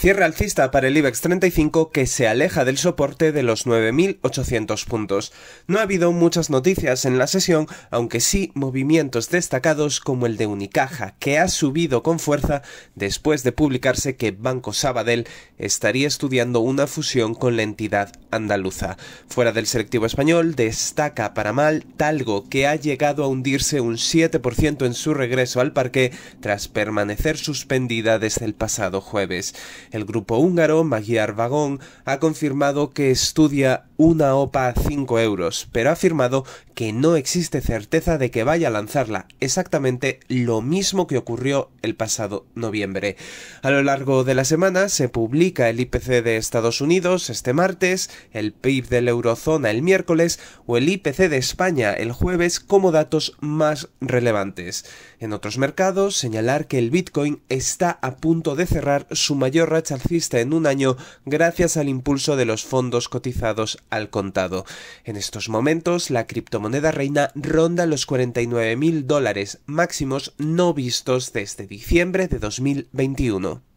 Cierre alcista para el IBEX 35 que se aleja del soporte de los 9.800 puntos. No ha habido muchas noticias en la sesión, aunque sí movimientos destacados como el de Unicaja, que ha subido con fuerza después de publicarse que Banco Sabadell estaría estudiando una fusión con la entidad andaluza. Fuera del selectivo español, destaca para mal Talgo, que ha llegado a hundirse un 7% en su regreso al parque tras permanecer suspendida desde el pasado jueves. El grupo húngaro Magyar Vagón ha confirmado que estudia una OPA a 5 euros, pero ha afirmado que no existe certeza de que vaya a lanzarla, exactamente lo mismo que ocurrió el pasado noviembre. A lo largo de la semana se publica el IPC de Estados Unidos este martes, el PIB de la eurozona el miércoles o el IPC de España el jueves como datos más relevantes. En otros mercados, señalar que el Bitcoin está a punto de cerrar su mayor chalcista en un año gracias al impulso de los fondos cotizados al contado. En estos momentos, la criptomoneda reina ronda los 49.000 dólares máximos no vistos desde diciembre de 2021.